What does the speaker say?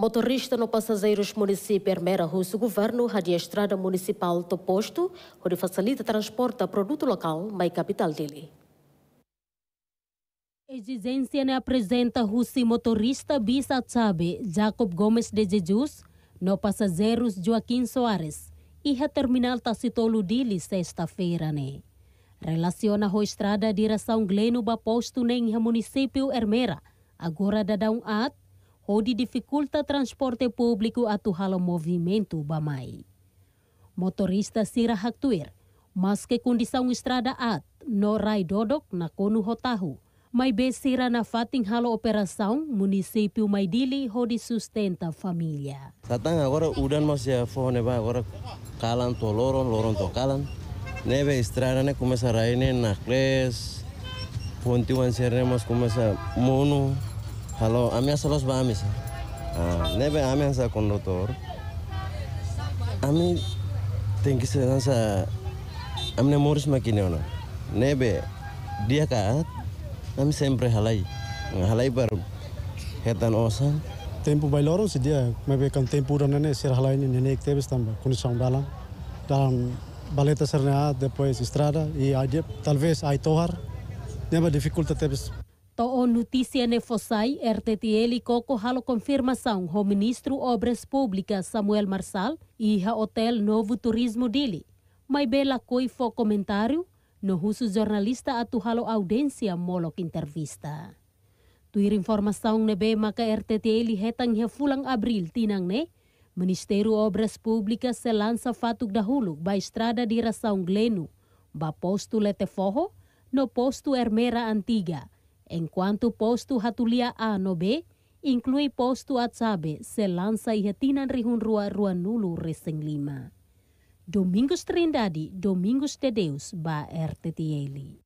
Motorista no Passageiros Município Hermera Russo Governo, estrada municipal do posto, onde facilita do produto local, mais capital dele. Exigência na né, apresenta Russi motorista Bisa Chabe, Jacob Gomes de Jesus, no Passageiros Joaquim Soares e a terminal Tacitolo dele, sexta-feira, né? Relaciona a estrada direção Gleno Baposto nem município Hermera, agora da Down At, onde dificulta transporte público a atual movimento Bamai. Motorista sira haktuir, mas que condição estrada at, no rai dodok na konu hotahu. Mai besira na fating halo operação, município dili hodi sustenta família. Satang agora udan masih fone ba agora kalan to loron loron to kalan. Neve estrada ne começa raine na cles. Ponte wan seremos começa mono hello আমি আসলে nebe আমি নেবে আমি হাসা কন্ডক্টর আমি thank you হাসা আমি মরিস moris কিনেও ona. Nebe dia ka ami sempre halai nah, halai baru hetan osan tempo loro si dia mebe kan tempo dan nene sir halai ni nene ek tebes tamba kuni sam dalam dalam baleta a depois estrada e aí talvez ai tohar Nebe dificulta tebes o notícia nefosai, RTTL e Coco halo confirmação o ministro Obras Públicas Samuel Marsal e Hotel Novo Turismo Dili. Mai bela coi fo comentário, no russo jornalista atu halo audiência molok entrevista. Tuir informação nebe maka RTTL hetang he fulang abril tinang ne, Ministério Obras Públicas se lança fatuk dahulu ba estrada de Ração Gleno, ba posto Leteforro, no posto Ermera Antiga, Enquanto posto hatulia A no B, inclui posto Atsabe, se lança e retinan rihun rua rua nulu recém Lima. Domingos Trindadi, Domingos de Deus, ba RTTL.